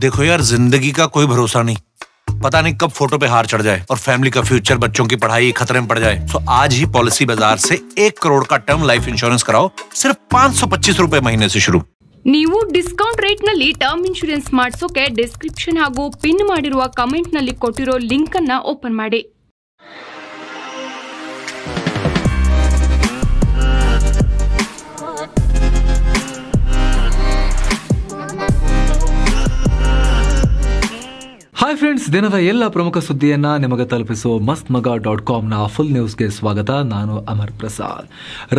देखो यार जिंदगी का कोई भरोसा नहीं पता नहीं कब फोटो पे हार चढ़ जाए और फैमिली का फ्यूचर बच्चों की पढ़ाई खतरे में पड़ जाए तो आज ही पॉलिसी बाजार से एक करोड़ का टर्म लाइफ इंश्योरेंस कराओ सिर्फ पाँच सौ ಪಚ್ಚೀಸ್ ರೂಪಾಯಿ ಮಹಿನೆ ಶುರು ನೀವು ಡಿಸ್ಕೌಂಟ್ ರೇಟ್ನಲ್ಲಿ ಟರ್ಮ್ ಇನ್ಶೂರೆನ್ಸ್ ಮಾಡಿಸೋಕೆ ಡಿಸ್ಕ್ರಿಪ್ಷನ್ ಹಾಗೂ ಪಿನ್ ಮಾಡಿರುವ ಕಮೆಂಟ್ನಲ್ಲಿ ಕೊಟ್ಟಿರೋ ಲಿಂಕನ್ನು ಓಪನ್ ಮಾಡಿ ಹಾಯ್ ಫ್ರೆಂಡ್ಸ್ ದಿನದ ಎಲ್ಲ ಪ್ರಮುಖ ಸುದ್ದಿಯನ್ನ ನಿಮಗೆ ತಲುಪಿಸೋ ಮಸ್ತ್ ಮಗ ಡಾಟ್ ಕಾಮ್ನ ಫುಲ್ ನ್ಯೂಸ್ಗೆ ಸ್ವಾಗತ ನಾನು ಅಮರ್ ಪ್ರಸಾದ್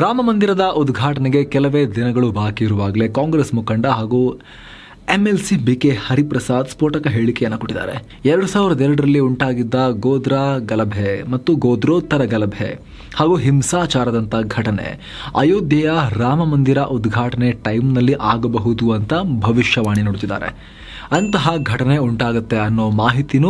ರಾಮ ಮಂದಿರದ ಉದ್ಘಾಟನೆಗೆ ಕೆಲವೇ ದಿನಗಳು ಬಾಕಿ ಇರುವಾಗಲೇ ಕಾಂಗ್ರೆಸ್ ಮುಖಂಡ ಹಾಗೂ M L C B K Hariprasad ಸ್ಫೋಟಕ ಹೇಳಿಕೆಯನ್ನು ಕೊಟ್ಟಿದ್ದಾರೆ ಎರಡು ಸಾವಿರದ ಎರಡರಲ್ಲಿ ಉಂಟಾಗಿದ್ದ ಗೋದ್ರಾ ಗಲಭೆ ಮತ್ತು ಗೋದ್ರೋತ್ತರ ಗಲಭೆ ಹಾಗೂ ಹಿಂಸಾಚಾರದಂಥ ಘಟನೆ ಅಯೋಧ್ಯೆಯ ರಾಮ ಮಂದಿರ ಉದ್ಘಾಟನೆ ಟೈಮ್ನಲ್ಲಿ ಆಗಬಹುದು ಅಂತ ಭವಿಷ್ಯವಾಣಿ ನೋಡುತ್ತಿದ್ದಾರೆ ಅಂತಹ ಘಟನೆ ಉಂಟಾಗುತ್ತೆ ಅನ್ನೋ ಮಾಹಿತಿನೂ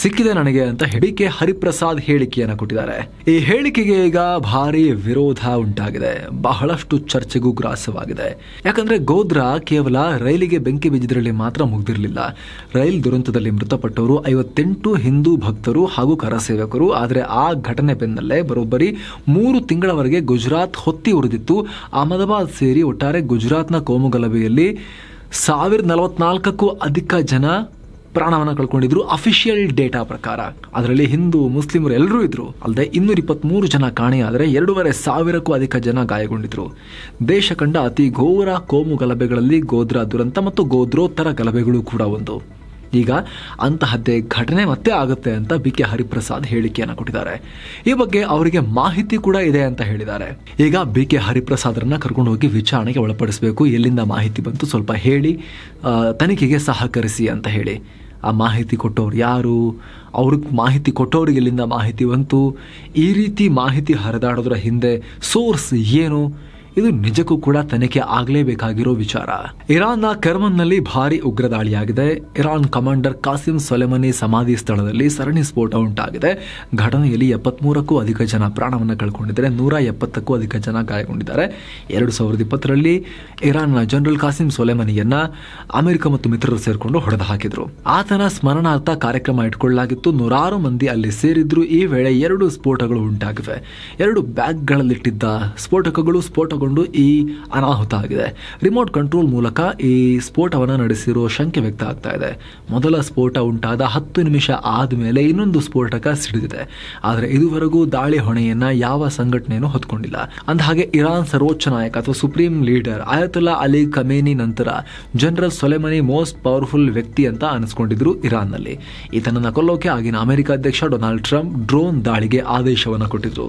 ಸಿಕ್ಕಿದೆ ನನಗೆ ಅಂತ ಹೇಳಿಕೆ ಕೆ ಹರಿಪ್ರಸಾದ್ ಹೇಳಿಕೆಯನ್ನು ಕೊಟ್ಟಿದ್ದಾರೆ ಈ ಹೇಳಿಕೆಗೆ ಈಗ ಭಾರಿ ವಿರೋಧ ಉಂಟಾಗಿದೆ ಬಹಳಷ್ಟು ಚರ್ಚೆಗೂ ಗ್ರಾಸವಾಗಿದೆ ಯಾಕಂದ್ರೆ ಗೋದ್ರಾ ಕೇವಲ ರೈಲಿಗೆ ಬೆಂಕಿ ಬಿದ್ದಿದ್ರಲ್ಲಿ ಮಾತ್ರ ಮುಗ್ದಿರಲಿಲ್ಲ ರೈಲ್ ದುರಂತದಲ್ಲಿ ಮೃತಪಟ್ಟವರು ಐವತ್ತೆಂಟು ಹಿಂದೂ ಭಕ್ತರು ಹಾಗೂ ಕರಸೇವಕರು ಆದರೆ ಆ ಘಟನೆ ಬೆನ್ನಲ್ಲೇ ಬರೋಬ್ಬರಿ ಮೂರು ತಿಂಗಳವರೆಗೆ ಗುಜರಾತ್ ಹೊತ್ತಿ ಉರಿದಿತ್ತು ಅಹಮದಾಬಾದ್ ಸೇರಿ ಒಟ್ಟಾರೆ ಗುಜರಾತ್ನ ಕೋಮುಗಲಭೆಯಲ್ಲಿ ಸಾವಿರದ ನಲವತ್ನಾಲ್ಕಕ್ಕೂ ಅಧಿಕ ಜನ ಪ್ರಾಣವನ್ನು ಕಳ್ಕೊಂಡಿದ್ರು ಅಫಿಷಿಯಲ್ ಡೇಟಾ ಪ್ರಕಾರ ಅದರಲ್ಲಿ ಹಿಂದೂ ಮುಸ್ಲಿಮರು ಎಲ್ಲರೂ ಇದ್ರು ಅಲ್ಲದೆ ಇನ್ನೂರ ಇಪ್ಪತ್ತ್ಮೂರು ಜನ ಕಾಣೆಯಾದರೆ ಎರಡೂವರೆ ಸಾವಿರಕ್ಕೂ ಅಧಿಕ ಜನ ಗಾಯಗೊಂಡಿದ್ರು ದೇಶ ಕಂಡ ಅತಿ ಘೋರ ಕೋಮು ಗಲಭೆಗಳಲ್ಲಿ ಗೋಧ್ರಾ ದುರಂತ ಮತ್ತು ಗೋಧ್ರೋತ್ತರ ಗಲಭೆಗಳು ಕೂಡ ಒಂದು ಈಗ ಅಂತಹದ್ದೇ ಘಟನೆ ಮತ್ತೆ ಆಗುತ್ತೆ ಅಂತ ಬಿ ಕೆ ಹರಿಪ್ರಸಾದ್ ಹೇಳಿಕೆಯನ್ನು ಕೊಟ್ಟಿದ್ದಾರೆ ಈ ಬಗ್ಗೆ ಅವರಿಗೆ ಮಾಹಿತಿ ಕೂಡ ಇದೆ ಅಂತ ಹೇಳಿದ್ದಾರೆ ಈಗ ಬಿ ಕೆ ಹರಿಪ್ರಸಾದ್ರನ್ನ ಕರ್ಕೊಂಡು ಹೋಗಿ ವಿಚಾರಣೆಗೆ ಒಳಪಡಿಸಬೇಕು ಎಲ್ಲಿಂದ ಮಾಹಿತಿ ಬಂತು ಸ್ವಲ್ಪ ಹೇಳಿ ತನಿಖೆಗೆ ಸಹಕರಿಸಿ ಅಂತ ಹೇಳಿ ಆ ಮಾಹಿತಿ ಕೊಟ್ಟವ್ರು ಯಾರು ಅವ್ರಿಗೆ ಮಾಹಿತಿ ಕೊಟ್ಟವ್ರಿಗೆ ಎಲ್ಲಿಂದ ಮಾಹಿತಿ ಬಂತು ಈ ರೀತಿ ಮಾಹಿತಿ ಹರಿದಾಡೋದ್ರ ಹಿಂದೆ ಸೋರ್ಸ್ ಏನು ಇದು ನಿಜಕ್ಕೂ ಕೂಡ ತನಿಖೆ ಆಗಲೇಬೇಕಾಗಿರೋ ವಿಚಾರ ಇರಾನ್ನ ಕರ್ಮನ್ನಲ್ಲಿ ಭಾರಿ ಉಗ್ರ ದಾಳಿಯಾಗಿದೆ ಇರಾನ್ ಕಮಾಂಡರ್ ಕಾಸಿಂ ಸೊಲೆಮನಿ ಸಮಾಧಿ ಸ್ಥಳದಲ್ಲಿ ಸರಣಿ ಸ್ಫೋಟ ಉಂಟಾಗಿದೆ ಘಟನೆಯಲ್ಲಿ ಎಪ್ಪತ್ಮೂರಕ್ಕೂ ಅಧಿಕ ಜನ ಪ್ರಾಣವನ್ನು ಕಳ್ಕೊಂಡಿದ್ದಾರೆ ನೂರ ಎಪ್ಪತ್ತಕ್ಕೂ ಅಧಿಕ ಜನ ಗಾಯಗೊಂಡಿದ್ದಾರೆ ಎರಡು ಸಾವಿರದ ಇಪ್ಪತ್ತರಲ್ಲಿ ಇರಾನ್ನ ಜನರಲ್ ಕಾಸಿಂ ಸೊಲೆಮನಿಯನ್ನ ಅಮೆರಿಕ ಮತ್ತು ಮಿತ್ರರು ಸೇರಿಕೊಂಡು ಹೊಡೆದು ಹಾಕಿದ್ರು ಆತನ ಸ್ಮರಣಾರ್ಥ ಕಾರ್ಯಕ್ರಮ ಇಟ್ಕೊಳ್ಳಲಾಗಿತ್ತು ನೂರಾರು ಮಂದಿ ಅಲ್ಲಿ ಸೇರಿದ್ರು ಈ ವೇಳೆ ಎರಡು ಸ್ಫೋಟಗಳು ಉಂಟಾಗಿವೆ ಎರಡು ಬ್ಯಾಗ್ಗಳಲ್ಲಿಟ್ಟಿದ್ದ ಸ್ಫೋಟಕಗಳು ಸ್ಫೋಟಗಳು ಒಳಗೊಂಡು ಈ ಅನಾಹುತ ಆಗಿದೆ ರಿಮೋಟ್ ಕಂಟ್ರೋಲ್ ಮೂಲಕ ಈ ಸ್ಫೋಟವನ್ನು ನಡೆಸಿರೋ ಶಂಕೆ ವ್ಯಕ್ತ ಆಗ್ತಾ ಇದೆ ಮೊದಲ ಸ್ಫೋಟ ಉಂಟಾದ ಹತ್ತು ನಿಮಿಷ ಆದಮೇಲೆ ಇನ್ನೊಂದು ಸ್ಫೋಟಕ ಸಿಡಿದಿದೆ ಆದರೆ ಇದುವರೆಗೂ ದಾಳಿ ಹೊಣೆಯನ್ನ ಯಾವ ಸಂಘಟನೆಯನ್ನು ಹೊತ್ಕೊಂಡಿಲ್ಲ ಅಂದ ಹಾಗೆ ಇರಾನ್ ಸರ್ವೋಚ್ಚ ನಾಯಕ ಅಥವಾ supreme leader Ayatollah Ali Khamenei ನಂತರ ಜನರಲ್ ಸೊಲೆಮನಿ ಮೋಸ್ಟ್ ಪವರ್ಫುಲ್ ವ್ಯಕ್ತಿ ಅಂತ ಅನಿಸ್ಕೊಂಡಿದ್ರು ಇರಾನ್ನಲ್ಲಿ ಈತನನ್ನು ಕೊಲ್ಲೋಕೆ ಆಗಿನ ಅಮೆರಿಕ ಅಧ್ಯಕ್ಷ ಡೊನಾಲ್ಡ್ ಟ್ರಂಪ್ ಡ್ರೋನ್ ದಾಳಿಗೆ ಆದೇಶವನ್ನು ಕೊಟ್ಟಿದ್ರು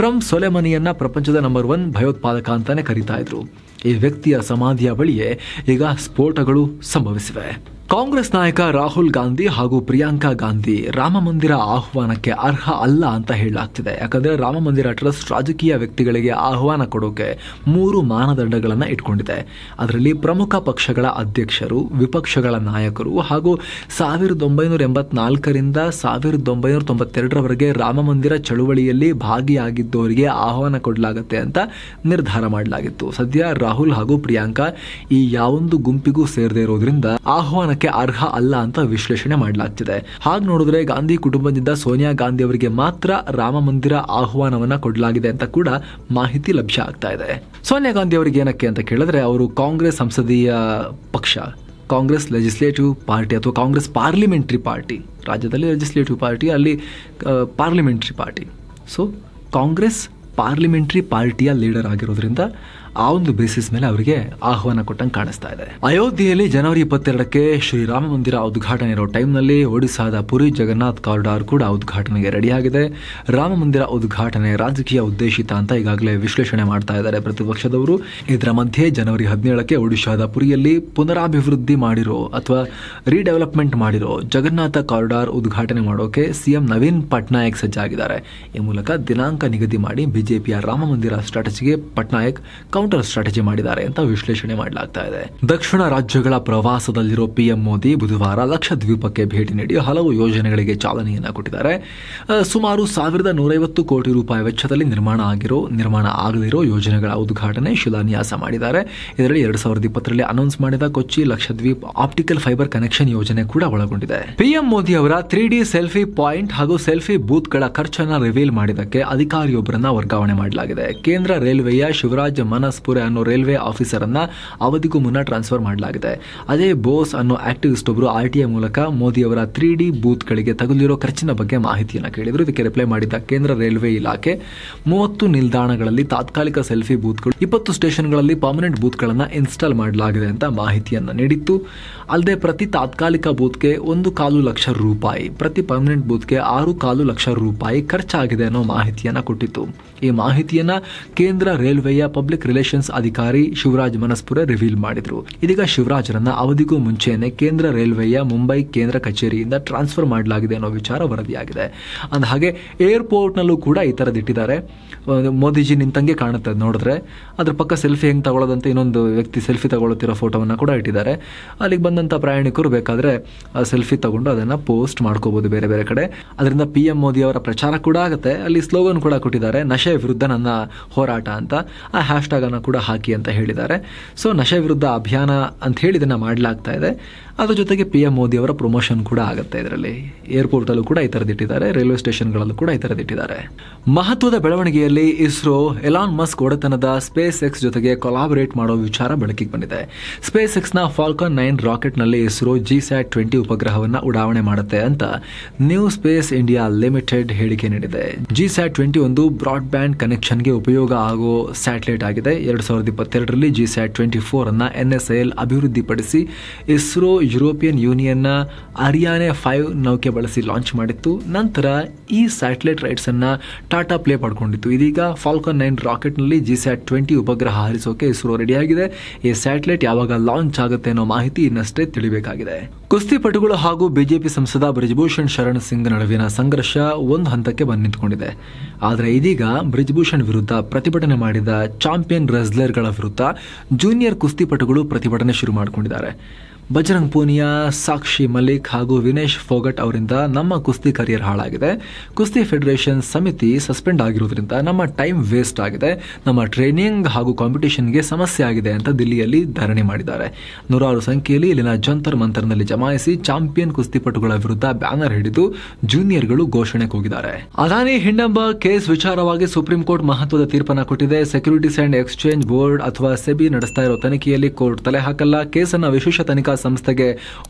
ಟ್ರಂಪ್ ಸೊಲೆಮನಿಯನ್ನ ಪ್ರಪಂಚದ ನಂಬರ್ ಒನ್ ಭಯೋತ್ಪಾದಕ ಅಂತಾನೆ ಕರೀತಾ ಇದ್ರು ಈ ವ್ಯಕ್ತಿಯ ಸಮಾಧಿಯ ಬಳಿಯೇ ಈಗ ಸ್ಫೋಟಗಳು ಸಂಭವಿಸಿವೆ ಕಾಂಗ್ರೆಸ್ ನಾಯಕ ರಾಹುಲ್ ಗಾಂಧಿ ಹಾಗೂ ಪ್ರಿಯಾಂಕಾ ಗಾಂಧಿ ರಾಮ ಮಂದಿರ ಆಹ್ವಾನಕ್ಕೆ ಅರ್ಹ ಅಲ್ಲ ಅಂತ ಹೇಳಲಾಗ್ತಿದೆ ಯಾಕಂದ್ರೆ ರಾಮ ಮಂದಿರ ಟ್ರಸ್ಟ್ ರಾಜಕೀಯ ವ್ಯಕ್ತಿಗಳಿಗೆ ಆಹ್ವಾನ ಕೊಡೋಕೆ ಮೂರು ಮಾನದಂಡಗಳನ್ನು ಇಟ್ಕೊಂಡಿದೆ ಅದರಲ್ಲಿ ಪ್ರಮುಖ ಪಕ್ಷಗಳ ಅಧ್ಯಕ್ಷರು ವಿಪಕ್ಷಗಳ ನಾಯಕರು ಹಾಗೂ ಸಾವಿರದ ಒಂಬೈನೂರ ಎಂಬತ್ನಾಲ್ಕರಿಂದ ಸಾವಿರದ ಒಂಬೈನೂರ ತೊಂಬತ್ತೆರಡರವರೆಗೆ ರಾಮ ಮಂದಿರ ಚಳುವಳಿಯಲ್ಲಿ ಭಾಗಿಯಾಗಿದ್ದವರಿಗೆ ಆಹ್ವಾನ ಕೊಡಲಾಗುತ್ತೆ ಅಂತ ನಿರ್ಧಾರ ಮಾಡಲಾಗಿತ್ತು ಸದ್ಯ ರಾಹುಲ್ ಹಾಗೂ ಪ್ರಿಯಾಂಕಾ ಈ ಯಾವೊಂದು ಗುಂಪಿಗೂ ಸೇರದೇ ಇರೋದ್ರಿಂದ ಆಹ್ವಾನ ಸ್ಥಾನಕ್ಕೆ ಅರ್ಹ ಅಲ್ಲ ಅಂತ ವಿಶ್ಲೇಷಣೆ ಮಾಡಲಾಗ್ತಿದೆ ಹಾಗೆ ನೋಡಿದ್ರೆ ಗಾಂಧಿ ಕುಟುಂಬದಿಂದ ಸೋನಿಯಾ ಗಾಂಧಿ ಅವರಿಗೆ ಮಾತ್ರ ರಾಮ ಮಂದಿರ ಆಹ್ವಾನವನ್ನ ಕೊಡಲಾಗಿದೆ ಅಂತ ಕೂಡ ಮಾಹಿತಿ ಲಭ್ಯ ಆಗ್ತಾ ಇದೆ ಸೋನಿಯಾ ಗಾಂಧಿ ಅವರಿಗೆ ಏನಕ್ಕೆ ಅಂತ ಕೇಳಿದ್ರೆ ಅವರು ಕಾಂಗ್ರೆಸ್ ಸಂಸದೀಯ ಪಕ್ಷ ಕಾಂಗ್ರೆಸ್ ಲೆಜಿಸ್ಲೇಟಿವ್ ಪಾರ್ಟಿ ಅಥವಾ ಕಾಂಗ್ರೆಸ್ ಪಾರ್ಲಿಮೆಂಟ್ರಿ ಪಾರ್ಟಿ ರಾಜ್ಯದಲ್ಲಿ ಲೆಜಿಸ್ಲೇಟಿವ್ ಪಾರ್ಟಿ ಅಲ್ಲಿ parliamentary party so Congress parliamentary ಪಾರ್ಟಿಯ ಲೀಡರ್ ಆಗಿರೋದ್ರಿಂದ ಆ ಒಂದು ಬೇಸಿಸ್ ಮೇಲೆ ಅವರಿಗೆ ಆಹ್ವಾನ ಕೊಟ್ಟಂಗೆ ಕಾಣಿಸ್ತಾ ಇದೆ ಅಯೋಧ್ಯೆಯಲ್ಲಿ ಜನವರಿ ಇಪ್ಪತ್ತೆರಡಕ್ಕೆ ಶ್ರೀರಾಮ ಮಂದಿರ ಉದ್ಘಾಟನೆ ಇರೋ ಟೈಮ್ನಲ್ಲಿ ಒಡಿಶಾದ ಪುರಿ ಜಗನ್ನಾಥ್ ಕಾರಿಡಾರ್ ಕೂಡ ಉದ್ಘಾಟನೆಗೆ ರೆಡಿಯಾಗಿದೆ ರಾಮ ಮಂದಿರ ಉದ್ಘಾಟನೆ ರಾಜಕೀಯ ಉದ್ದೇಶಿತ ಅಂತ ಈಗಾಗಲೇ ವಿಶ್ಲೇಷಣೆ ಮಾಡ್ತಾ ಇದ್ದಾರೆ ಪ್ರತಿಪಕ್ಷದವರು ಇದರ ಮಧ್ಯೆ ಜನವರಿ ಹದಿನೇಳಕ್ಕೆ ಒಡಿಶಾದ ಪುರಿಯಲ್ಲಿ ಪುನರಾಭಿವೃದ್ಧಿ ಮಾಡಿರೋ ಅಥವಾ ರೀಡೆವಲಪ್ಮೆಂಟ್ ಮಾಡಿರೋ ಜಗನ್ನಾಥ ಕಾರಿಡಾರ್ ಉದ್ಘಾಟನೆ ಮಾಡೋಕೆ ಸಿಎಂ ನವೀನ್ ಪಟ್ನಾಯಕ್ ಸಜ್ಜಾಗಿದ್ದಾರೆ ಈ ಮೂಲಕ ದಿನಾಂಕ ನಿಗದಿ ಮಾಡಿ ಬಿಜೆಪಿಯ ರಾಮ ಮಂದಿರ ಸ್ಟ್ರಾಟಜಿಗೆ ಪಟ್ನಾಯಕ್ ಕೌಂಟರ್ ಸ್ಟ್ರಾಟಜಿ ಮಾಡಿದ್ದಾರೆ ಅಂತ ವಿಶ್ಲೇಷಣೆ ಮಾಡಲಾಗ್ತಾ ಇದೆ ದಕ್ಷಿಣ ರಾಜ್ಯಗಳ ಪ್ರವಾಸದಲ್ಲಿರೋ ಪಿಎಂ ಮೋದಿ ಬುಧವಾರ ಲಕ್ಷದ್ವೀಪಕ್ಕೆ ಭೇಟಿ ನೀಡಿ ಹಲವು ಯೋಜನೆಗಳಿಗೆ ಚಾಲನೆಯನ್ನು ಕೊಟ್ಟಿದ್ದಾರೆ ಸುಮಾರು ಸಾವಿರದ ನೂರೈವತ್ತು ಕೋಟಿ ರೂಪಾಯಿ ವೆಚ್ಚದಲ್ಲಿ ನಿರ್ಮಾಣ ಆಗಿರೋ ನಿರ್ಮಾಣ ಆಗದಿರೋ ಯೋಜನೆಗಳ ಉದ್ಘಾಟನೆ ಶಿಲಾನ್ಯಾಸ ಮಾಡಿದ್ದಾರೆ ಇದರಲ್ಲಿ ಎರಡ್ ಸಾವಿರದ ಇಪ್ಪತ್ತರಲ್ಲಿ ಅನೌನ್ಸ್ ಮಾಡಿದ Kochi Lakshadweep optical fibre connection ಯೋಜನೆ ಕೂಡ ಒಳಗೊಂಡಿದೆ ಪಿಎಂ ಮೋದಿ ಅವರ ತ್ರೀ ಡಿ ಸೆಲ್ಫಿ ಪಾಯಿಂಟ್ ಹಾಗೂ ಸೆಲ್ಫಿ ಗಳ ಖರ್ಚನ್ನು ರಿವೀಲ್ ಮಾಡಿದಕ್ಕೆ ಅಧಿಕಾರಿಯೊಬ್ಬರನ್ನ ವರ್ಗಾವಣೆ ಮಾಡಲಾಗಿದೆ ಕೇಂದ್ರ ರೈಲ್ವೆಯ ಶಿವರಾಜ್ ಮನ ಮಾನಸ್ಪುರೆ ಅನ್ನೋ ರೈಲ್ವೆ ಆಫೀಸರ್ ಅನ್ನ ಅವಧಿಗೂ ಮುನ್ನ ಟ್ರಾನ್ಸ್ಫರ್ ಮಾಡಲಾಗಿದೆ ಅದೇ ಬೋಸ್ ಅನ್ನೋ ಆಕ್ಟಿವಿಸ್ಟ್ ಒಬ್ಬರು ಆರ್ ಟಿ ಐ ಮೂಲಕ ಮೋದಿ ಅವರ ತ್ರೀ ಡಿ ಗಳಿಗೆ ತಗುಲಿರೋ ಖರ್ಚಿನ ಬಗ್ಗೆ ಮಾಹಿತಿಯನ್ನು ಕೇಳಿದ್ರು ಇದಕ್ಕೆ ರಿಪ್ಲೈ ಮಾಡಿದ ಕೇಂದ್ರ ರೈಲ್ವೆ ಇಲಾಖೆ ಮೂವತ್ತು ನಿಲ್ದಾಣಗಳಲ್ಲಿ ತಾತ್ಕಾಲಿಕ ಸೆಲ್ಫಿ ಬೂತ್ಗಳು ಇಪ್ಪತ್ತು ಸ್ಟೇಷನ್ಗಳಲ್ಲಿ ಪರ್ಮನೆಂಟ್ ಬೂತ್ಗಳನ್ನು ಇನ್ಸ್ಟಾಲ್ ಮಾಡಲಾಗಿದೆ ಅಂತ ಮಾಹಿತಿಯನ್ನು ನೀಡಿತ್ತು ಅಲ್ಲದೆ ಪ್ರತಿ ತಾತ್ಕಾಲಿಕ ಬೂತ್ಗೆ ಒಂದು ಕಾಲು ಲಕ್ಷ ರೂಪಾಯಿ ಪ್ರತಿ ಪರ್ಮನೆಂಟ್ ಬೂತ್ಗೆ ಆರು ಕಾಲು ಲಕ್ಷ ರೂಪಾಯಿ ಖರ್ಚಾಗಿದೆ ಅನ್ನೋ ಮಾಹಿತಿಯನ್ನು ಕೊಟ್ಟಿತ್ತು ಈ ಮಾಹಿತಿಯನ್ನ ಕೇಂದ್ರ ರೈಲ್ವೆಯ ಪಬ್ಲಿಕ್ ರಿಲೇಷನ್ಸ್ ಅಧಿಕಾರಿ ಶಿವರಾಜ್ ಮನಸ್ಪುರ ರಿವೀಲ್ ಮಾಡಿದ್ರು ಇದೀಗ ಶಿವರಾಜ್ರನ್ನ ಅವಧಿಗೂ ಮುಂಚೆನೆ ಕೇಂದ್ರ ರೈಲ್ವೆಯ ಮುಂಬೈ ಕೇಂದ್ರ ಕಚೇರಿಯಿಂದ ಟ್ರಾನ್ಸ್ಫರ್ ಮಾಡಲಾಗಿದೆ ಅನ್ನೋ ವಿಚಾರ ವರದಿಯಾಗಿದೆ ಅಂದ ಹಾಗೆ ಏರ್ಪೋರ್ಟ್ನಲ್ಲೂ ಕೂಡ ಈ ಥರದ್ದು ಇಟ್ಟಿದ್ದಾರೆ ಮೋದಿಜಿ ನಿಂತಂಗೆ ಕಾಣುತ್ತೆ ನೋಡಿದ್ರೆ ಅದ್ರ ಪಕ್ಕ ಸೆಲ್ಫಿ ಹೆಂಗ್ ತಗೊಳ್ಳೋದಂತ ಇನ್ನೊಂದು ವ್ಯಕ್ತಿ ಸೆಲ್ಫಿ ತಗೊಳ್ಳುತ್ತಿರೋ ಫೋಟೋವನ್ನು ಕೂಡ ಇಟ್ಟಿದ್ದಾರೆ ಅಲ್ಲಿಗೆ ಬಂದಂತ ಪ್ರಯಾಣಿಕರು ಬೇಕಾದ್ರೆ ಸೆಲ್ಫಿ ತಗೊಂಡು ಅದನ್ನ ಪೋಸ್ಟ್ ಮಾಡ್ಕೋಬಹುದು ಬೇರೆ ಬೇರೆ ಕಡೆ ಅದರಿಂದ ಪಿ ಎಂ ಮೋದಿ ಅವರ ಪ್ರಚಾರ ಕೂಡ ಆಗುತ್ತೆ ಅಲ್ಲಿ ಸ್ಲೋಗನ್ ಕೂಡ ಕೊಟ್ಟಿದ್ದಾರೆ ನಶೆ ವಿರುದ್ಧ ನನ್ನ ಹೋರಾಟ ಅಂತ ಆ ಹ್ಯಾಶ್ಟ್ಯಾಗ್ ಕೂಡ ಹಾಕಿ ಅಂತ ಹೇಳಿದ್ದಾರೆ ಸೊ ನಶೆ ವಿರುದ್ಧ ಅಭಿಯಾನ ಅಂತ ಹೇಳಿ ಇದನ್ನ ಮಾಡಲಾಗ್ತಾ ಇದೆ ಅದರ ಜೊತೆಗೆ ಪಿ ಮೋದಿ ಅವರ ಪ್ರಮೋಷನ್ ಕೂಡ ಆಗುತ್ತೆ ಇದರಲ್ಲಿ ಏರ್ಪೋರ್ಟಲ್ಲೂ ಕೂಡ ಈ ಥರದಿಟ್ಟಿದ್ದಾರೆ ರೈಲ್ವೆ ಸ್ಟೇಷನ್ಗಳಲ್ಲೂ ಕೂಡ ಈ ಥರದಿಟ್ಟಿದ್ದಾರೆ ಮಹತ್ವದ ಬೆಳವಣಿಗೆಯಲ್ಲಿ ಇಸ್ರೋ ಎಲಾನ್ ಮಸ್ಕ್ ಒಡೆತನದ ಸ್ಪೇಸ್ ಎಕ್ಸ್ ಜೊತೆಗೆ ಕೊಲಾಬರೇಟ್ ಮಾಡೋ ವಿಚಾರ ಬೆಳಕಿಗೆ ಬಂದಿದೆ ಸ್ಪೇಸ್ ಎಕ್ಸ್ನ ಫಾಲ್ಕನ್ ನೈನ್ ರಾಕೆಟ್ನಲ್ಲಿ ಇಸ್ರೋ ಜಿ ಸ್ಯಾಟ್ ಟ್ವೆಂಟಿ ಉಪಗ್ರಹವನ್ನು ಉಡಾವಣೆ ಮಾಡುತ್ತೆ ಅಂತ ನ್ಯೂ ಸ್ಪೇಸ್ ಇಂಡಿಯಾ ಲಿಮಿಟೆಡ್ ಹೇಳಿಕೆ ನೀಡಿದೆ ಜಿ ಸ್ಯಾಟ್ ಟ್ವೆಂಟಿ ಒಂದು ಬ್ರಾಡ್ ಬ್ಯಾಂಡ್ ಕನೆಕ್ಷನ್ಗೆ ಉಪಯೋಗ ಆಗೋ ಸ್ಯಾಟಲೈಟ್ ಆಗಿದೆ ಎರಡ್ ಸಾವಿರದ ಇಪ್ಪತ್ತೆರಡರಲ್ಲಿ ಜಿ ಸ್ಯಾಟ್ ಟ್ವೆಂಟಿ ಫೋರ್ ಅನ್ನ ಎನ್ಎಸ್ಐಎಲ್ ಅಭಿವೃದ್ಧಿಪಡಿಸಿ ಇಸ್ರೋ ಯುರೋಪಿಯನ್ ಯೂನಿಯನ್ನ ಅರಿಯಾನೆ ಫೈವ್ ನೌಕೆ ಬಳಸಿ ಲಾಂಚ್ ಮಾಡಿತ್ತು ನಂತರ ಈ ಸ್ಯಾಟಲೈಟ್ ರೈಟ್ಸನ್ನು ಟಾಟಾ ಪ್ಲೇ ಪಡ್ಕೊಂಡಿತ್ತು ಇದೀಗ ಫಾಲ್ಕನ್ ನೈನ್ ರಾಕೆಟ್ನಲ್ಲಿ ಜಿ ಸ್ಯಾಟ್ ಟ್ವೆಂಟಿ ಉಪಗ್ರಹ ಹಾರಿಸೋಕೆ ಇಸ್ರೋ ರೆಡಿಯಾಗಿದೆ ಈ ಸ್ಯಾಟಲೈಟ್ ಯಾವಾಗ ಲಾಂಚ್ ಆಗುತ್ತೆ ಅನ್ನೋ ಮಾಹಿತಿ ಇನ್ನಷ್ಟೇ ತಿಳಿಬೇಕಾಗಿದೆ ಕುಸ್ತಿಪಟುಗಳು ಹಾಗೂ ಬಿಜೆಪಿ ಸಂಸದ ಬ್ರಿಜ್ಭೂಷಣ್ ಶರಣ್ ಸಿಂಗ್ ನಡುವಿನ ಸಂಘರ್ಷ ಒಂದು ಹಂತಕ್ಕೆ ಬಂದು ನಿಂತ್ಕೊಂಡಿದೆ ಆದರೆ ಇದೀಗ ಬ್ರಿಜ್ಭೂಷಣ್ ವಿರುದ್ಧ ಪ್ರತಿಭಟನೆ ಮಾಡಿದ ಚಾಂಪಿಯನ್ ರೆಸ್ಲರ್ಗಳ ವಿರುದ್ಧ ಜೂನಿಯರ್ ಕುಸ್ತಿಪಟುಗಳು ಪ್ರತಿಭಟನೆ ಶುರು ಮಾಡಿಕೊಂಡಿದ್ದಾರೆ ಬಜರಂಗ್ ಪೂನಿಯಾ ಸಾಕ್ಷಿ ಮಲಿಕ್ ಹಾಗೂ ವಿನೇಶ್ ಫೋಗಟ್ ಅವರಿಂದ ನಮ್ಮ ಕುಸ್ತಿ ಕರಿಯರ್ ಹಾಳಾಗಿದೆ ಕುಸ್ತಿ ಫೆಡರೇಷನ್ ಸಮಿತಿ ಸಸ್ಪೆಂಡ್ ಆಗಿರುವುದರಿಂದ ನಮ್ಮ ಟೈಮ್ ವೇಸ್ಟ್ ಆಗಿದೆ ನಮ್ಮ ಟ್ರೈನಿಂಗ್ ಹಾಗೂ ಕಾಂಪಿಟೇಷನ್ಗೆ ಸಮಸ್ಯೆ ಆಗಿದೆ ಅಂತ ದಿಲ್ಲಿಯಲ್ಲಿ ಧರಣಿ ಮಾಡಿದ್ದಾರೆ ನೂರಾರು ಸಂಖ್ಯೆಯಲ್ಲಿ ಇಲ್ಲಿನ ಜಂತರ್ ಮಂತರ್ನಲ್ಲಿ ಜಮಾಯಿಸಿ ಚಾಂಪಿಯನ್ ಕುಸ್ತಿಪಟುಗಳ ವಿರುದ್ಧ ಬ್ಯಾನರ್ ಹಿಡಿದು ಜೂನಿಯರ್ಗಳು ಘೋಷಣೆ ಕೂಗಿದ್ದಾರೆ ಅದಾನಿ ಹಿಂಡಂಬ ಕೇಸ್ ವಿಚಾರವಾಗಿ ಸುಪ್ರೀಂ ಕೋರ್ಟ್ ಮಹತ್ವದ ತೀರ್ಪನ್ನು ಕೊಟ್ಟಿದೆ ಸೆಕ್ಯೂರಿಟೀಸ್ ಅಂಡ್ ಎಕ್ಸ್ಚೇಂಜ್ ಬೋರ್ಡ್ ಅಥವಾ ಸೆಬಿ ನಡೆಸ್ತಾ ಇರೋ ತನಿಖೆಯಲ್ಲಿ ಕೋರ್ಟ್ ತಲೆ ಹಾಕಲ್ಲ ಕೇಸನ್ನು ವಿಶೇಷ ತನಿಖಾ ಸಂಸ್ಥೆಗೆ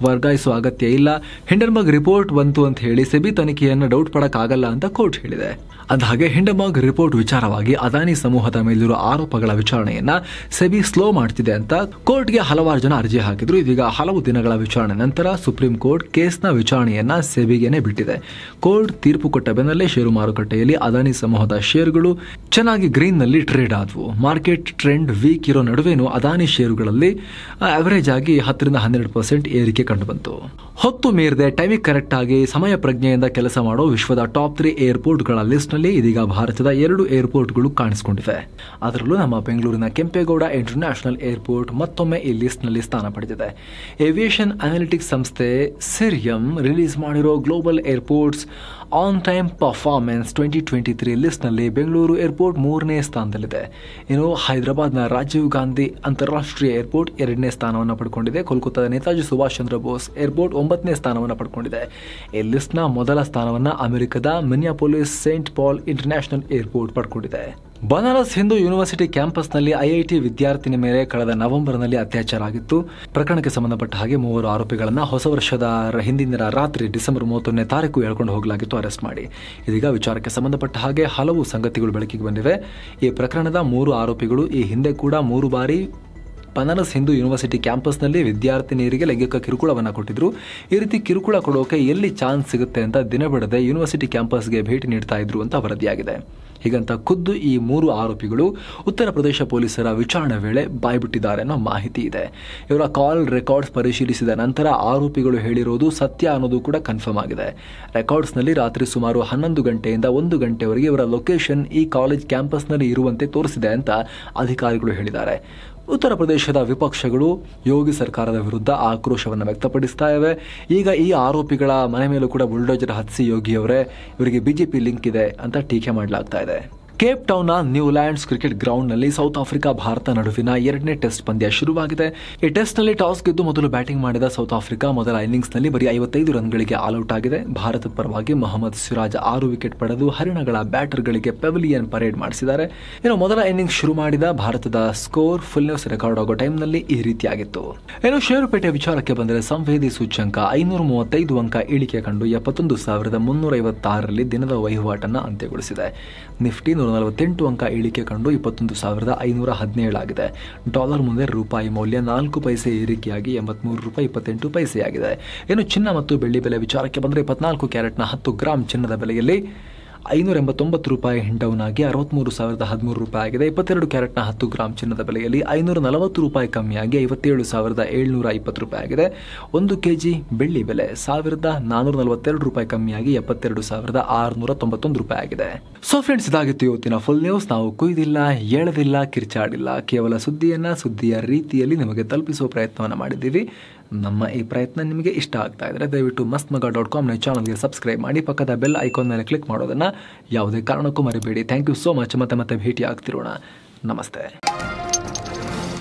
ವರ್ಗಾಯಿಸುವ ಅಗತ್ಯ ಇಲ್ಲ ಹಿಂಡನ್ಬರ್ಗ್ ರಿಪೋರ್ಟ್ ಬಂತು ಅಂತ ಹೇಳಿ ಸೆಬಿ ತನಿಖೆಯನ್ನು ಡೌಟ್ ಪಡಕ್ಕಾಗಲ್ಲ ಅಂತ ಕೋರ್ಟ್ ಹೇಳಿದೆ ಅಂದಹಾಗೆ ಹಿಂಡರ್ಮಗ್ ರಿಪೋರ್ಟ್ ವಿಚಾರವಾಗಿ ಅದಾನಿ ಸಮೂಹದ ಮೇಲಿರುವ ಆರೋಪಗಳ ವಿಚಾರಣೆಯನ್ನ ಸೆಬಿ ಸ್ಲೋ ಮಾಡ್ತಿದೆ ಅಂತ ಕೋರ್ಟ್ಗೆ ಹಲವಾರು ಜನ ಅರ್ಜಿ ಹಾಕಿದ್ರು ಇದೀಗ ಹಲವು ದಿನಗಳ ವಿಚಾರಣೆ ನಂತರ ಸುಪ್ರೀಂ ಕೋರ್ಟ್ ಕೇಸ್ನ ವಿಚಾರಣೆಯನ್ನ ಸೆಬಿಗೆನೆ ಬಿಟ್ಟಿದೆ ಕೋರ್ಟ್ ತೀರ್ಪು ಕೊಟ್ಟ ಬೆನ್ನಲ್ಲೇ ಷೇರು ಮಾರುಕಟ್ಟೆಯಲ್ಲಿ ಅದಾನಿ ಸಮೂಹದ ಷೇರುಗಳು ಚೆನ್ನಾಗಿ ಗ್ರೀನ್ ನಲ್ಲಿ ಟ್ರೇಡ್ ಆದವು ಮಾರ್ಕೆಟ್ ಟ್ರೆಂಡ್ ವೀಕ್ ಇರೋ ನಡುವೆನು ಅದಾನಿ ಷೇರುಗಳಲ್ಲಿ ಅವರೇಜ್ ಆಗಿ ಹತ್ತರಿಂದ ಹನ್ನೆರಡು ಹನ್ನೆರಡು ಪರ್ಸೆಂಟ್ ಏರಿಕೆ ಕಂಡುಬಂತು ಹೊತ್ತು ಮೀರದೆ ಟೈಮಿಗೆ ಕರೆಕ್ಟ್ ಆಗಿ ಸಮಯ ಪ್ರಜ್ಞೆಯಿಂದ ಕೆಲಸ ಮಾಡೋ ವಿಶ್ವದ ಟಾಪ್ ತ್ರೀ ಏರ್ಪೋರ್ಟ್ಗಳ ಲಿಸ್ಟ್ನಲ್ಲಿ ಇದೀಗ ಭಾರತದ ಎರಡು ಏರ್ಪೋರ್ಟ್ಗಳು ಕಾಣಿಸಿಕೊಂಡಿವೆ ಅದರಲ್ಲೂ ನಮ್ಮ ಬೆಂಗಳೂರಿನ ಕೆಂಪೇಗೌಡ ಇಂಟರ್ನ್ಯಾಷನಲ್ ಏರ್ಪೋರ್ಟ್ ಮತ್ತೊಮ್ಮೆ ಈ ಲಿಸ್ಟ್ನಲ್ಲಿ ಸ್ಥಾನ ಪಡೆದಿದೆ ಏವಿಯೇಷನ್ ಅನಾಲಿಟಿಕ್ಸ್ ಸಂಸ್ಥೆ ಸಿರಿಯಂ ರಿಲೀಸ್ ಮಾಡಿರೋ global airports on time performance twenty twenty three ಲಿಸ್ಟ್ನಲ್ಲಿ ಬೆಂಗಳೂರು ಏರ್ಪೋರ್ಟ್ ಮೂರನೇ ಸ್ಥಾನದಲ್ಲಿದೆ ಇನ್ನು ಹೈದರಾಬಾದ್ನ ರಾಜೀವ್ ಗಾಂಧಿ ಅಂತಾರಾಷ್ಟ್ರೀಯ ಏರ್ಪೋರ್ಟ್ ಎರಡನೇ ಸ್ಥಾನವನ್ನು ಪಡ್ಕೊಂಡಿದೆ ಕೋಲ್ಕತ್ತಾ ನೇತಾಜಿ ಸುಭಾಷ್ ಚಂದ್ರ ಬೋಸ್ ಏರ್ಪೋರ್ಟ್ ಒಂಬತ್ತನೇ ಸ್ಥಾನವನ್ನು ಪಡ್ಕೊಂಡಿದೆ ಈ ಲಿಸ್ಟ್ನ ಮೊದಲ ಸ್ಥಾನವನ್ನು ಅಮೆರಿಕದ ಪೊಲೀಸ್ ಸೇಂಟ್ ಪಾಲ್ ಇಂಟರ್ನ್ಯಾಷನಲ್ ಏರ್ಪೋರ್ಟ್ ಪಡ್ಕೊಂಡಿದೆ ಬನಾರಸ್ ಹಿಂದೂ ಯೂನಿವರ್ಸಿಟಿ ಕ್ಯಾಂಪಸ್ನಲ್ಲಿ ಐಐಟಿ ವಿದ್ಯಾರ್ಥಿನಿ ಮೇಲೆ ಕಳೆದ ನವೆಂಬರ್ನಲ್ಲಿ ಅತ್ಯಾಚಾರ ಆಗಿತ್ತು ಪ್ರಕರಣಕ್ಕೆ ಸಂಬಂಧಪಟ್ಟ ಹಾಗೆ ಮೂವರು ಆರೋಪಿಗಳನ್ನು ಹೊಸ ವರ್ಷದ ಹಿಂದಿನ ರಾತ್ರಿ ಡಿಸೆಂಬರ್ ಮೂವತ್ತೊಂದನೇ ತಾರೀಕು ಎಳ್ಕೊಂಡು ಹೋಗಲಾಗಿತ್ತು ಅರೆಸ್ಟ್ ಮಾಡಿ ಇದೀಗ ವಿಚಾರಕ್ಕೆ ಸಂಬಂಧಪಟ್ಟ ಹಾಗೆ ಹಲವು ಸಂಗತಿಗಳು ಬೆಳಕಿಗೆ ಬಂದಿವೆ ಈ ಪ್ರಕರಣದ ಮೂರು ಆರೋಪಿಗಳು ಈ ಹಿಂದೆ ಕೂಡ ಮೂರು ಬಾರಿ ಬನಾರಸ್ ಹಿಂದೂ ಯೂನಿವರ್ಸಿಟಿ ಕ್ಯಾಂಪಸ್ನಲ್ಲಿ ವಿದ್ಯಾರ್ಥಿನಿಯರಿಗೆ ಲೈಂಗಿಕ ಕಿರುಕುಳವನ್ನು ಕೊಟ್ಟಿದ್ರು ಈ ರೀತಿ ಕಿರುಕುಳ ಕೊಡೋಕೆ ಎಲ್ಲಿ ಚಾನ್ಸ್ ಸಿಗುತ್ತೆ ಅಂತ ದಿನ ಬಿಡದೆ ಯೂನಿವರ್ಸಿಟಿ ಕ್ಯಾಂಪಸ್ಗೆ ಭೇಟಿ ನೀಡ್ತಾ ಇದ್ರು ಅಂತ ವರದಿಯಾಗಿದೆ ಹೀಗಂತ ಖುದ್ದು ಈ ಮೂರು ಆರೋಪಿಗಳು ಉತ್ತರ ಪ್ರದೇಶ ಪೊಲೀಸರ ವಿಚಾರಣೆ ವೇಳೆ ಬಾಯ್ಬಿಟ್ಟಿದ್ದಾರೆ ಅನ್ನೋ ಮಾಹಿತಿ ಇದೆ ಇವರ ಕಾಲ್ ರೆಕಾರ್ಡ್ಸ್ ಪರಿಶೀಲಿಸಿದ ನಂತರ ಆರೋಪಿಗಳು ಹೇಳಿರೋದು ಸತ್ಯ ಅನ್ನೋದು ಕೂಡ ಕನ್ಫರ್ಮ್ ಆಗಿದೆ ರೆಕಾರ್ಡ್ಸ್ನಲ್ಲಿ ರಾತ್ರಿ ಸುಮಾರು ಹನ್ನೊಂದು ಗಂಟೆಯಿಂದ ಒಂದು ಗಂಟೆವರೆಗೆ ಇವರ ಲೊಕೇಶನ್ ಈ ಕಾಲೇಜ್ ಕ್ಯಾಂಪಸ್ನಲ್ಲಿ ಇರುವಂತೆ ತೋರಿಸಿದೆ ಅಂತ ಅಧಿಕಾರಿಗಳು ಹೇಳಿದ್ದಾರೆ ಉತ್ತರ ಪ್ರದೇಶದ ವಿಪಕ್ಷಗಳು ಯೋಗಿ ಸರ್ಕಾರದ ವಿರುದ್ಧ ಆಕ್ರೋಶವನ್ನು ವ್ಯಕ್ತಪಡಿಸ್ತಾ ಇವೆ ಈಗ ಈ ಆರೋಪಿಗಳ ಮನೆ ಮೇಲೂ ಕೂಡ ಬುಲ್ಡೋಜರ್ ಹತ್ಸಿ ಯೋಗಿಯವರೇ ಇವರಿಗೆ ಬಿಜೆಪಿ ಲಿಂಕ್ ಇದೆ ಅಂತ ಟೀಕೆ ಮಾಡಲಾಗ್ತಾ ಇದೆ ಕೇಪ್ ಟೌನ್ನ ನ್ಯೂಲ್ಯಾಂಡ್ಸ್ ಕ್ರಿಕೆಟ್ ಗ್ರೌಂಡ್ನಲ್ಲಿ ಸೌತ್ ಆಫ್ರಿಕಾ ಭಾರತ ನಡುವಿನ ಎರಡನೇ ಟೆಸ್ಟ್ ಪಂದ್ಯ ಶುರುವಾಗಿದೆ ಈ ಟೆಸ್ಟ್ನಲ್ಲಿ ಟಾಸ್ ಗೆದ್ದು ಮೊದಲು ಬ್ಯಾಟಿಂಗ್ ಮಾಡಿದ ಸೌತ್ ಆಫ್ರಿಕಾ ಮೊದಲ ಇನ್ನಿಂಗ್ಸ್ನಲ್ಲಿ ಬರೀ ಐವತ್ತೈದು ರನ್ಗಳಿಗೆ ಆಲ್ಔಟ್ ಆಗಿದೆ ಭಾರತ ಪರವಾಗಿ ಮೊಹಮ್ಮದ್ ಸಿರಾಜ್ ಆರು ವಿಕೆಟ್ ಪಡೆದು ಹರಿಣಗಳ ಬ್ಯಾಟರ್ಗಳಿಗೆ ಪೆವಿಲಿಯನ್ ಪರೇಡ್ ಮಾಡಿಸಿದ್ದಾರೆ ಇನ್ನು ಮೊದಲ ಇನ್ನಿಂಗ್ಸ್ ಶುರು ಮಾಡಿದ ಭಾರತದ ಸ್ಕೋರ್ ನ್ಯೂಸ್ ರೆಕಾರ್ಡ್ ಆಗೋ ಟೈಮ್ನಲ್ಲಿ ಈ ರೀತಿಯಾಗಿತ್ತು ಏನು ಷೇರುಪೇಟೆ ವಿಚಾರಕ್ಕೆ ಬಂದರೆ ಸಂವೇದಿ ಸೂಚ್ಯಂಕ ಐನೂರ ಮೂವತ್ತೈದು ಅಂಕ ಇಳಿಕೆ ಕಂಡು ಎಪ್ಪತ್ತೊಂದು ಸಾವಿರದ ಮುನ್ನೂರ ಐವತ್ತಾರರಲ್ಲಿ ದಿನದ ವಹಿವಾಟನ್ನು ಅಂತ್ಯಗೊಳಿಸಿದೆ ನಿಫ್ಟಿ ಮುನ್ನೂರ ನಲವತ್ತೆಂಟು ಅಂಕ ಇಳಿಕೆ ಕಂಡು ಇಪ್ಪತ್ತೊಂದು ಸಾವಿರದ ಐನೂರ ಹದಿನೇಳಾಗಿದೆ ಡಾಲರ್ ಮುಂದೆ ರೂಪಾಯಿ ಮೌಲ್ಯ ನಾಲ್ಕು ಪೈಸೆ ಏರಿಕೆಯಾಗಿ ಎಂಬತ್ಮೂರು ರೂಪಾಯಿ ಇಪ್ಪತ್ತೆಂಟು ಪೈಸೆಯಾಗಿದೆ ಇನ್ನು ಚಿನ್ನ ಮತ್ತು ಬೆಳ್ಳಿ ಬೆಲೆ ವಿಚಾರಕ್ಕೆ ಬಂದರೆ ಇಪ್ಪತ್ನಾಲ್ಕು ಕ್ಯಾರೆಟ್ನ ಹತ್ತು ಗ್ರಾಂ ಚಿನ್ನದ ಬೆಲೆಯಲ್ಲಿ ಐನೂರ ಎಂಬತ್ತೊಂಬತ್ತು ರೂಪಾಯಿ ಡೌನ್ ಆಗಿ ಅರವತ್ತ್ಮೂರು ಸಾವಿರದ ಹದಿಮೂರು ರೂಪಾಯಿ ಆಗಿದೆ ಇಪ್ಪತ್ತೆರಡು ಕ್ಯಾರೆಟ್ನ ಹತ್ತು ಗ್ರಾಮ್ ಚಿನ್ನದ ಬೆಲೆಯಲ್ಲಿ ಐನೂರ ನಲವತ್ತು ರೂಪಾಯಿ ಕಮ್ಮಿಯಾಗಿ ಐವತ್ತೇಳು ಸಾವಿರದ ಏಳ್ನೂರ ಇಪ್ಪತ್ತು ರೂಪಾಯಿ ಆಗಿದೆ ಒಂದು ಕೆ ಜಿ ಬೆಳ್ಳಿ ಬೆಲೆ ಸಾವಿರದ ನಾನೂರ ನಲವತ್ತೆರಡು ರೂಪಾಯಿ ಕಮ್ಮಿಯಾಗಿ ಎಪ್ಪತ್ತೆರಡು ಸಾವಿರದ ಆರುನೂರ ತೊಂಬತ್ತೊಂದು ರೂಪಾಯಿ ಆಗಿದೆ ಸೊ ಫ್ರೆಂಡ್ಸ್ ಇದಾಗಿತ್ತು ಇವತ್ತಿನ ಫುಲ್ ನ್ಯೂಸ್ ನಾವು ಕುಯ್ದಿಲ್ಲ ಹೇಳದಿಲ್ಲ ಕಿರ್ಚಾಡಿಲ್ಲ ಕೇವಲ ಸುದ್ದಿಯನ್ನ ಸುದ್ದಿಯ ರೀತಿಯಲ್ಲಿ ನಿಮಗೆ ತಲುಪಿಸುವ ಪ್ರಯತ್ನವನ್ನು ಮಾಡಿದ್ದೀವಿ ನಮ್ಮ ಈ ಪ್ರಯತ್ನ ನಿಮಗೆ ಇಷ್ಟ ಆಗ್ತಾ ಇದ್ರೆ ದಯವಿಟ್ಟು ಮಸ್ತ್ ಮಗ ಡಾಟ್ ಕಾಮ್ನ ಚಾನಲ್ಗೆ ಸಬ್ಸ್ಕ್ರೈಬ್ ಮಾಡಿ ಪಕ್ಕದ ಬೆಲ್ ಐಕಾನ್ ಮೇಲೆ ಕ್ಲಿಕ್ ಮಾಡೋದನ್ನು ಯಾವುದೇ ಕಾರಣಕ್ಕೂ ಮರಿಬೇಡಿ ಥ್ಯಾಂಕ್ ಯು ಸೋ ಮಚ್ ಮತ್ತೆ ಮತ್ತೆ ಭೇಟಿ ಆಗ್ತಿರೋಣ ನಮಸ್ತೆ